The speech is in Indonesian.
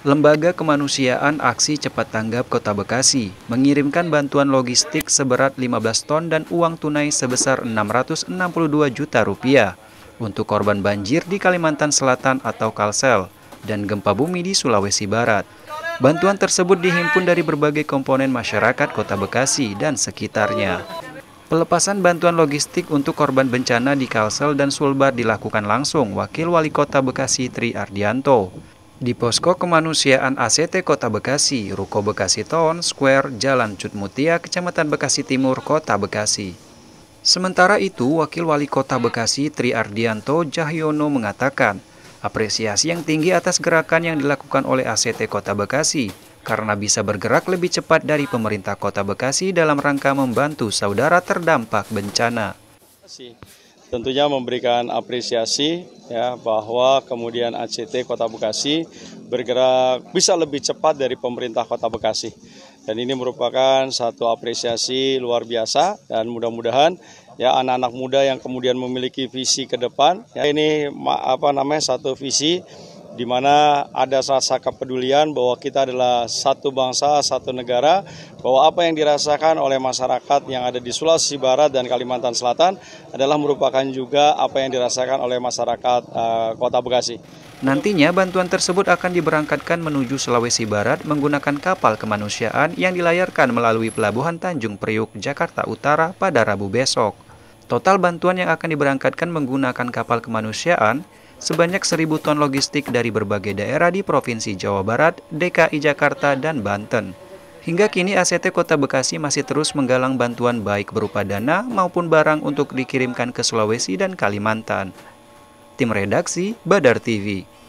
Lembaga Kemanusiaan Aksi Cepat Tanggap Kota Bekasi mengirimkan bantuan logistik seberat 15 ton dan uang tunai sebesar 662 juta rupiah untuk korban banjir di Kalimantan Selatan atau Kalsel dan gempa bumi di Sulawesi Barat. Bantuan tersebut dihimpun dari berbagai komponen masyarakat Kota Bekasi dan sekitarnya. Pelepasan bantuan logistik untuk korban bencana di Kalsel dan Sulbar dilakukan langsung Wakil Wali Kota Bekasi Tri Ardianto. Di Posko Kemanusiaan ACT Kota Bekasi, Ruko Bekasi Town Square, Jalan Cutmutia, Kecamatan Bekasi Timur, Kota Bekasi. Sementara itu, Wakil Wali Kota Bekasi Tri Ardianto Jahyono mengatakan, apresiasi yang tinggi atas gerakan yang dilakukan oleh ACT Kota Bekasi, karena bisa bergerak lebih cepat dari pemerintah Kota Bekasi dalam rangka membantu saudara terdampak bencana tentunya memberikan apresiasi ya bahwa kemudian ACT Kota Bekasi bergerak bisa lebih cepat dari pemerintah Kota Bekasi. Dan ini merupakan satu apresiasi luar biasa dan mudah-mudahan ya anak-anak muda yang kemudian memiliki visi ke depan ya ini apa namanya satu visi di mana ada rasa kepedulian bahwa kita adalah satu bangsa, satu negara, bahwa apa yang dirasakan oleh masyarakat yang ada di Sulawesi Barat dan Kalimantan Selatan adalah merupakan juga apa yang dirasakan oleh masyarakat uh, Kota Bekasi. Nantinya bantuan tersebut akan diberangkatkan menuju Sulawesi Barat menggunakan kapal kemanusiaan yang dilayarkan melalui pelabuhan Tanjung Priuk, Jakarta Utara pada Rabu besok. Total bantuan yang akan diberangkatkan menggunakan kapal kemanusiaan sebanyak seribu ton logistik dari berbagai daerah di Provinsi Jawa Barat, DKI Jakarta, dan Banten. Hingga kini ACT Kota Bekasi masih terus menggalang bantuan baik berupa dana maupun barang untuk dikirimkan ke Sulawesi dan Kalimantan. Tim Redaksi Badar TV